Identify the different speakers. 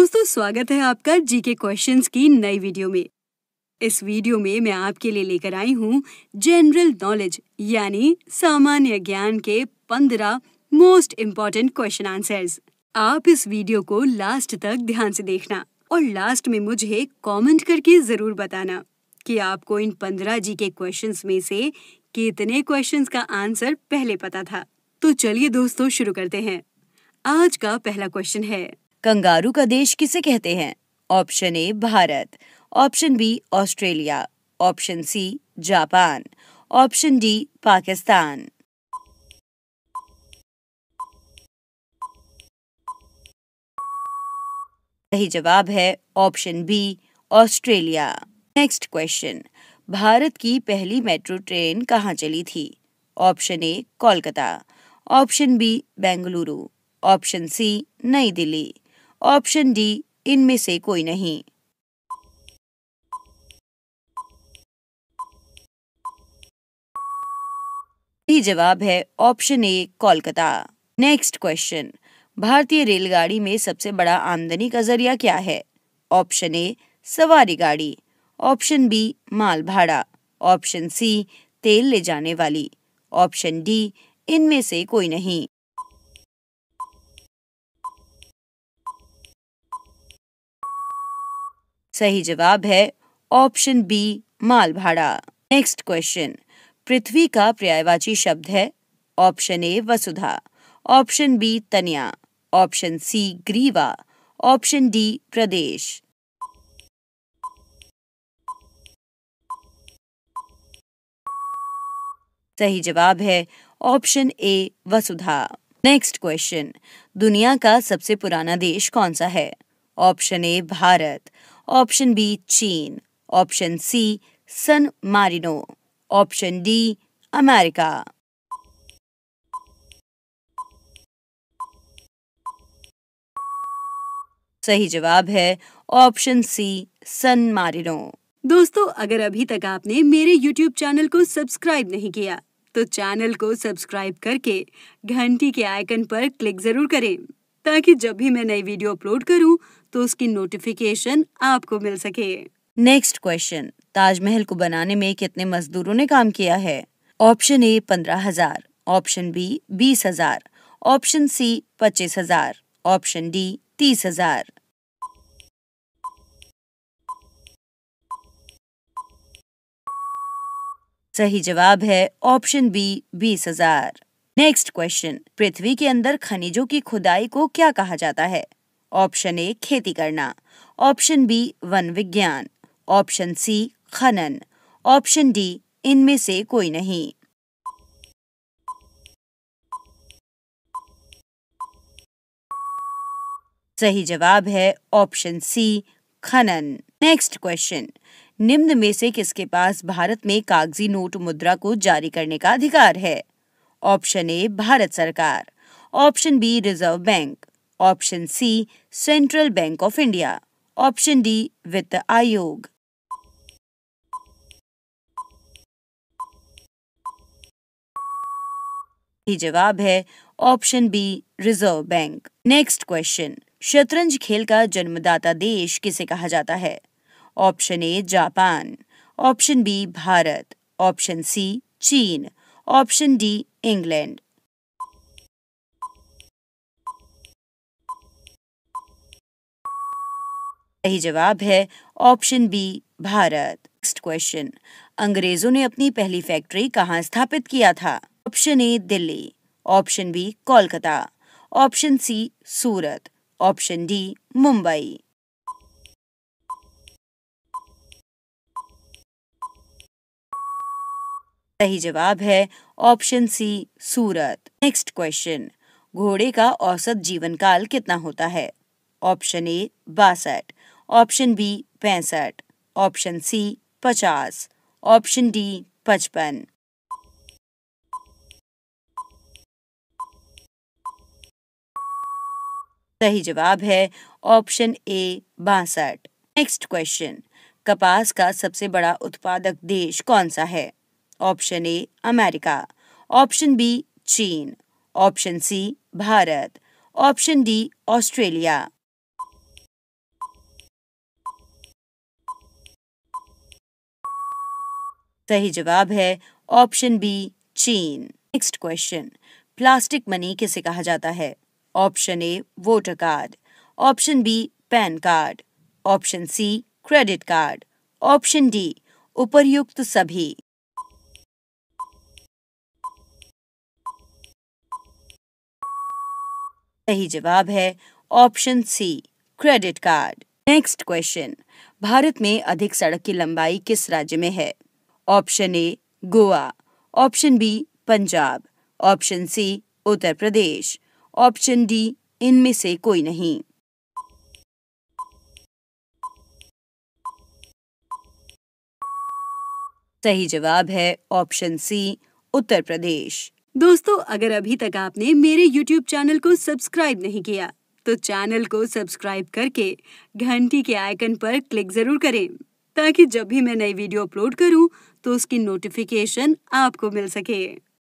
Speaker 1: दोस्तों स्वागत है आपका जीके क्वेश्चंस की नई वीडियो में इस वीडियो में मैं आपके लिए लेकर आई हूँ जनरल नॉलेज यानी सामान्य ज्ञान के पंद्रह मोस्ट इम्पोर्टेंट क्वेश्चन आंसर्स आप इस वीडियो को लास्ट तक ध्यान से देखना और लास्ट में मुझे कमेंट करके जरूर बताना कि आपको इन पंद्रह जी के क्वेश्चन में से कितने क्वेश्चन का आंसर पहले पता था तो चलिए दोस्तों शुरू करते हैं आज का पहला क्वेश्चन है
Speaker 2: कंगारू का देश किसे कहते हैं option A Bharat option B Australia option C Japan option D Pakistan सही जवाब है option B Australia next question Bharat की पहली मेट्रो ट्रेन कहाँ चली थी option A Kolkata option B Bengaluru option C Nai Delhi option D इनमें से कोई नहीं सही जवाब है option A Kolkata next question भारतीय रेलगाड़ी में सबसे बड़ा आमदनी का जरिया क्या है ऑप्शन ए सवारी गाड़ी ऑप्शन बी माल भाड़ा ऑप्शन सी तेल ले जाने वाली ऑप्शन डी इनमें से कोई नहीं सही जवाब है ऑप्शन बी मालभाड़ा नेक्स्ट क्वेश्चन पृथ्वी का पर्यायवाची शब्द है ऑप्शन ए वसुधा ऑप्शन बी तनिया ऑप्शन सी ग्रीवा ऑप्शन डी प्रदेश सही जवाब है ऑप्शन ए वसुधा नेक्स्ट क्वेश्चन दुनिया का सबसे पुराना देश कौन सा है option A Bharat option B चीन option C San Marino option D America सही जवाब है ऑप्शन सी सन मारिनो
Speaker 1: दोस्तों अगर अभी तक आपने मेरे YouTube चैनल को सब्सक्राइब नहीं किया तो चैनल को सब्सक्राइब करके घंटी के आइकन पर क्लिक जरूर करें ताकि जब भी मैं नई वीडियो अपलोड करूं तो उसकी नोटिफिकेशन आपको मिल सके नेक्स्ट
Speaker 2: क्वेश्चन ताजमहल को बनाने में कितने मजदूरों ने काम किया है ऑप्शन ए पंद्रह हजार ऑप्शन बी बीस हजार ऑप्शन सी पच्चीस हजार ऑप्शन डी तीस हजार सही जवाब है ऑप्शन बी बीस हजार नेक्स्ट क्वेश्चन पृथ्वी के अंदर खनिजों की खुदाई को क्या कहा जाता है ऑप्शन ए खेती करना ऑप्शन बी वन विज्ञान ऑप्शन सी खनन ऑप्शन डी इनमें से कोई नहीं सही जवाब है ऑप्शन सी खनन नेक्स्ट क्वेश्चन निम्न में से किसके पास भारत में कागजी नोट मुद्रा को जारी करने का अधिकार है ऑप्शन ए भारत सरकार option B reserve bank option C central bank of India option D वित्त आयोग जवाब है option B reserve bank next question शतरंज खेल का जन्मदाता देश किसे कहा जाता है option A Japan option B Bharat option C चीन ऑप्शन डी इंग्लैंड सही जवाब है option B Bharat next question अंग्रेजों ने अपनी पहली फैक्ट्री कहाँ स्थापित किया था option A Delhi option B Kolkata option C Surat option D Mumbai सही जवाब है option C Surat next question घोड़े का औसत जीवन काल कितना होता है ऑप्शन ए बासठ ऑप्शन बी पैंसठ ऑप्शन सी पचास ऑप्शन डी पचपन सही जवाब है ऑप्शन ए बासठ नेक्स्ट क्वेश्चन कपास का सबसे बड़ा उत्पादक देश कौन सा है option A America option B चीन option C Bharat option D Australia सही जवाब है ऑप्शन बी चीन नेक्स्ट क्वेश्चन प्लास्टिक मनी किसे कहा जाता है option A voter card option B pan card option C credit card option D उपर्युक्त सभी सही जवाब है option C credit card next question Bharat में अधिक सड़क की लंबाई किस राज्य में है option A Goa option B Punjab option C Uttar Pradesh option D इनमें से कोई नहीं सही जवाब है ऑप्शन सी उत्तर प्रदेश
Speaker 1: दोस्तों अगर अभी तक आपने मेरे YouTube चैनल को सब्सक्राइब नहीं किया तो चैनल को सब्सक्राइब करके घंटी के आइकन पर क्लिक जरूर करें ताकि जब भी मैं नई वीडियो अपलोड करूं तो उसकी नोटिफिकेशन आपको मिल सके